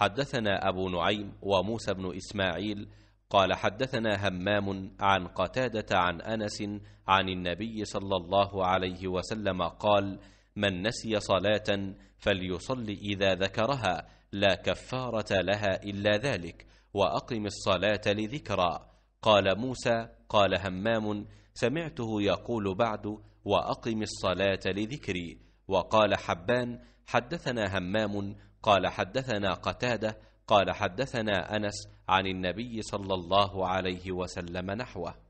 حدثنا أبو نعيم وموسى بن إسماعيل قال حدثنا همام عن قتادة عن أنس عن النبي صلى الله عليه وسلم قال من نسي صلاة فليصل إذا ذكرها لا كفارة لها إلا ذلك وأقم الصلاة لذكرى قال موسى قال همام سمعته يقول بعد وأقم الصلاة لذكري وقال حبان حدثنا همام قال حدثنا قتاده قال حدثنا انس عن النبي صلى الله عليه وسلم نحوه